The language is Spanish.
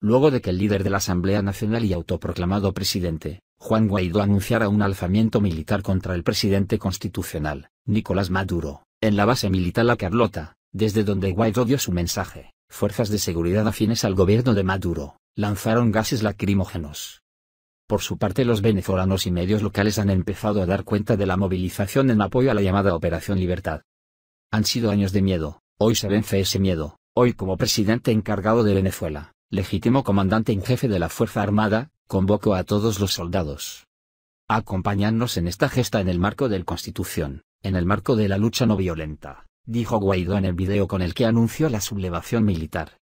luego de que el líder de la Asamblea Nacional y autoproclamado presidente, Juan Guaidó anunciara un alzamiento militar contra el presidente constitucional, Nicolás Maduro, en la base militar La Carlota, desde donde Guaidó dio su mensaje. Fuerzas de seguridad afines al gobierno de Maduro, lanzaron gases lacrimógenos. Por su parte los venezolanos y medios locales han empezado a dar cuenta de la movilización en apoyo a la llamada Operación Libertad. Han sido años de miedo, hoy se vence ese miedo, hoy como presidente encargado de Venezuela, legítimo comandante en jefe de la Fuerza Armada, convoco a todos los soldados. acompañarnos en esta gesta en el marco del Constitución, en el marco de la lucha no violenta, dijo Guaidó en el video con el que anunció la sublevación militar.